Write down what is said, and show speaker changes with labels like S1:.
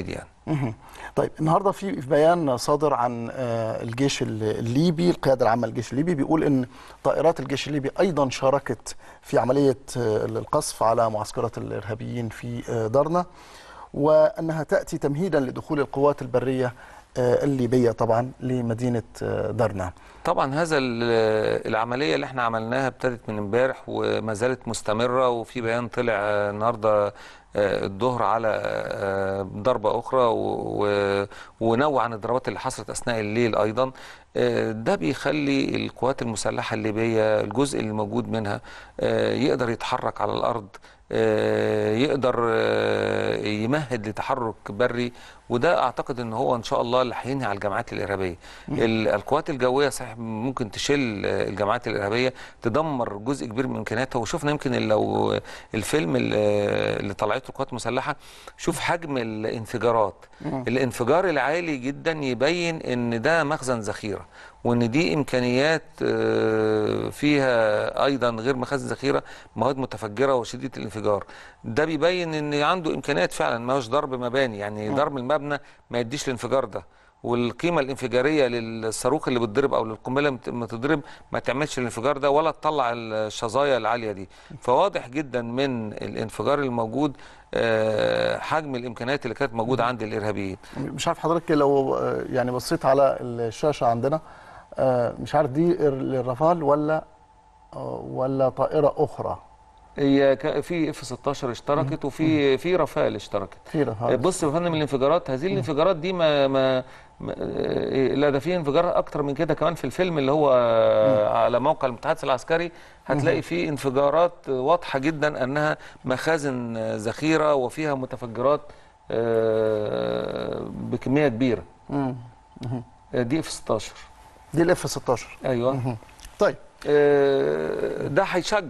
S1: جديد
S2: يعني طيب النهارده في بيان صادر عن آه، الجيش الليبي القياده العامه للجيش الليبي بيقول ان طائرات الجيش الليبي ايضا شاركت في عمليه آه، القصف على معسكرات الارهابيين في آه، درنا وانها تاتي تمهيدا لدخول القوات البريه الليبيه طبعا لمدينه درنا
S1: طبعا هذا العمليه اللي احنا عملناها ابتدت من امبارح وما زالت مستمره وفي بيان طلع النهارده آه، الظهر على آه، ضربة أخرى ونوع عن الضربات اللي حصلت أثناء الليل أيضا آه، ده بيخلي القوات المسلحة الليبية الجزء اللي موجود منها يقدر يتحرك على الأرض يقدر يمهد لتحرك بري وده اعتقد ان هو ان شاء الله اللي هينهي على الجماعات الارهابيه القوات الجويه صحيح ممكن تشل الجماعات الارهابيه تدمر جزء كبير من امكانياتها وشفنا يمكن لو الفيلم اللي طلعته رعايه القوات المسلحه شوف حجم الانفجارات الانفجار العالي جدا يبين ان ده مخزن ذخيره وان دي امكانيات آه، فيها ايضا غير مخازن ذخيره مواد متفجره وشديده الانفجار ده بيبين ان عنده امكانيات فعلا ما هوش ضرب مباني يعني ضرب المبنى ما يديش الانفجار ده والقيمه الانفجاريه للصاروخ اللي بتضرب او للقنبله ما تضرب ما تعملش الانفجار ده ولا تطلع الشظايا العاليه دي فواضح جدا من الانفجار الموجود آه، حجم الامكانيات اللي كانت موجوده عند الارهابيين
S2: مش عارف حضرتك لو آه، يعني بصيت على الشاشه عندنا آه، مش عارف دي للرافال ولا ولا طائره اخرى
S1: هي في اف 16 اشتركت وفي في رافال اشتركت في رافال بص يا فندم الانفجارات هذه الانفجارات دي ما ما إيه، لا ده في انفجار اكتر من كده كمان في الفيلم اللي هو على موقع المتحدث العسكري هتلاقي في انفجارات واضحه جدا انها مخازن ذخيره وفيها متفجرات آه، بكميه كبيره دي اف 16 دي الاف 16 ايوه طيب آه، ده هيشجع